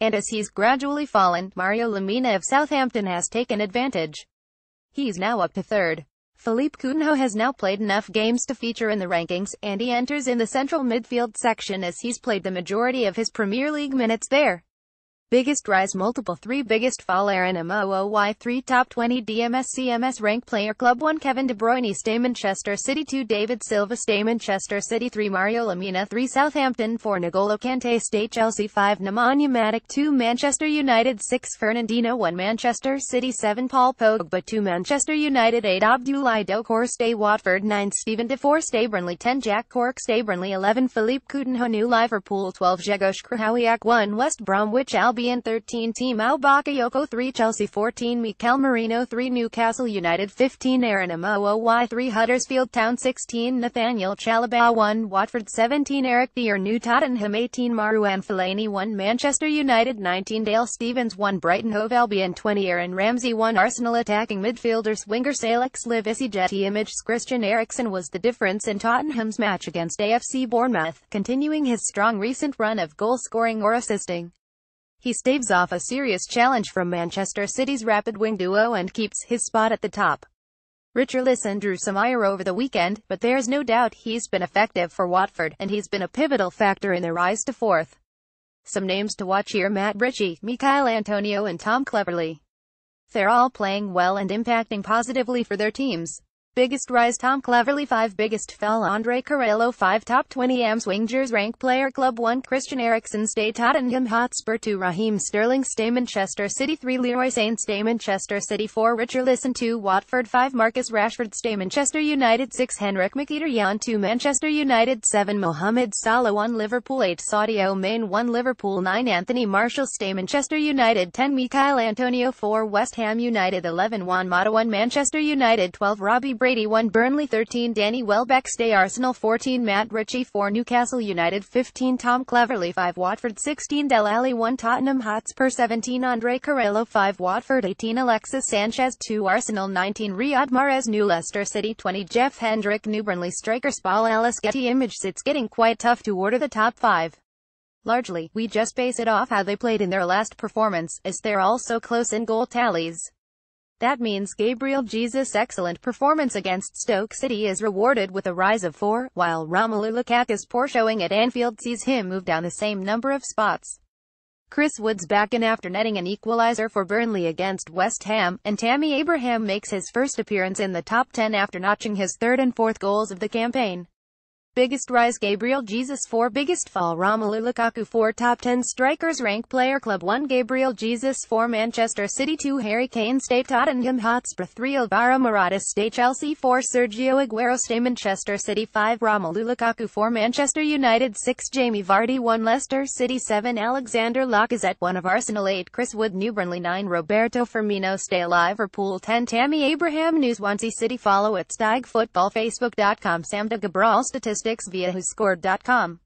And as he's gradually fallen, Mario Lamina of Southampton has taken advantage. He's now up to third. Philippe Coutinho has now played enough games to feature in the rankings, and he enters in the central midfield section as he's played the majority of his Premier League minutes there. Biggest rise multiple 3 biggest fall Aaron MOOY 3 top 20 DMS CMS rank player club 1 Kevin De Bruyne stay Manchester City 2 David Silva stay Manchester City 3 Mario Lamina 3 Southampton 4 N'Golo Kante stay Chelsea 5 Nemanja Matic 2 Manchester United 6 Fernandino 1 Manchester City 7 Paul Pogba 2 Manchester United 8 Abdoulaye Dokor stay Watford 9 Stephen De Four stay Burnley 10 Jack Cork stay Burnley 11 Philippe Coutinho new Liverpool 12 Jagosh Krahowiak 1 West Bromwich Albion Albion 13 Team Al 3 Chelsea 14 Mikel Marino 3 Newcastle United 15 Aaron Mooy 3 Huddersfield Town 16 Nathaniel Chalaba 1 Watford 17 Eric Thier New Tottenham 18 Marouane Fellaini 1 Manchester United 19 Dale Stevens 1 Brighton Hove Albion 20 Aaron Ramsey 1 Arsenal attacking midfielders Wingers Alex Livisi Jetty Image Christian Eriksen was the difference in Tottenham's match against AFC Bournemouth, continuing his strong recent run of goal scoring or assisting. He staves off a serious challenge from Manchester City's rapid wing duo and keeps his spot at the top. Richarlison drew some ire over the weekend, but there's no doubt he's been effective for Watford, and he's been a pivotal factor in their rise to fourth. Some names to watch here Matt Ritchie, Mikhail Antonio and Tom Cleverly. They're all playing well and impacting positively for their teams. Biggest rise Tom Cleverly 5 Biggest fell Andre Carello 5 Top 20 AM Swingers Rank Player Club 1 Christian Eriksen Stay Tottenham Hotspur 2 Raheem Sterling Stay Manchester City 3 Leroy Saint Stay Manchester City 4 Richard Listen. 2 Watford 5 Marcus Rashford Stay Manchester United 6 Henrik Mkhitaryan 2 Manchester United 7 Mohamed Salah 1 Liverpool 8 Sadio Mane 1 Liverpool 9 Anthony Marshall Stay Manchester United 10 Mikhail Antonio 4 West Ham United 11 Juan Mata 1 Manchester United 12 Robbie Brady 1 Burnley 13 Danny Welbeck stay Arsenal 14 Matt Ritchie 4 Newcastle United 15 Tom Cleverley 5 Watford 16 Del Alley 1 Tottenham Hotspur 17 Andre Carrillo 5 Watford 18 Alexis Sanchez 2 Arsenal 19 Riyad Mahrez New Leicester City 20 Jeff Hendrick New Burnley striker Spal Ellis Getty Image It's getting quite tough to order the top 5. Largely, we just base it off how they played in their last performance, as they're all so close in goal tallies. That means Gabriel Jesus' excellent performance against Stoke City is rewarded with a rise of four, while Romelu Lukaku's poor showing at Anfield sees him move down the same number of spots. Chris Wood's back in after netting an equaliser for Burnley against West Ham, and Tammy Abraham makes his first appearance in the top 10 after notching his third and fourth goals of the campaign. Biggest rise Gabriel Jesus 4 Biggest fall Romelu Lukaku 4 Top 10 strikers rank player club 1 Gabriel Jesus 4 Manchester City 2 Harry Kane State Tottenham Hotspur 3 Alvaro Morata State Chelsea 4 Sergio Aguero Stay Manchester City 5 Romelu Lukaku 4 Manchester United 6 Jamie Vardy 1 Leicester City 7 Alexander Lacazette 1 of Arsenal 8 Chris Wood New Burnley 9 Roberto Firmino Stay Liverpool 10 Tammy Abraham News Swansea City Follow at stagfootballfacebook.com. Football Facebook.com Gabral Statistics statistics via WhoScored.com.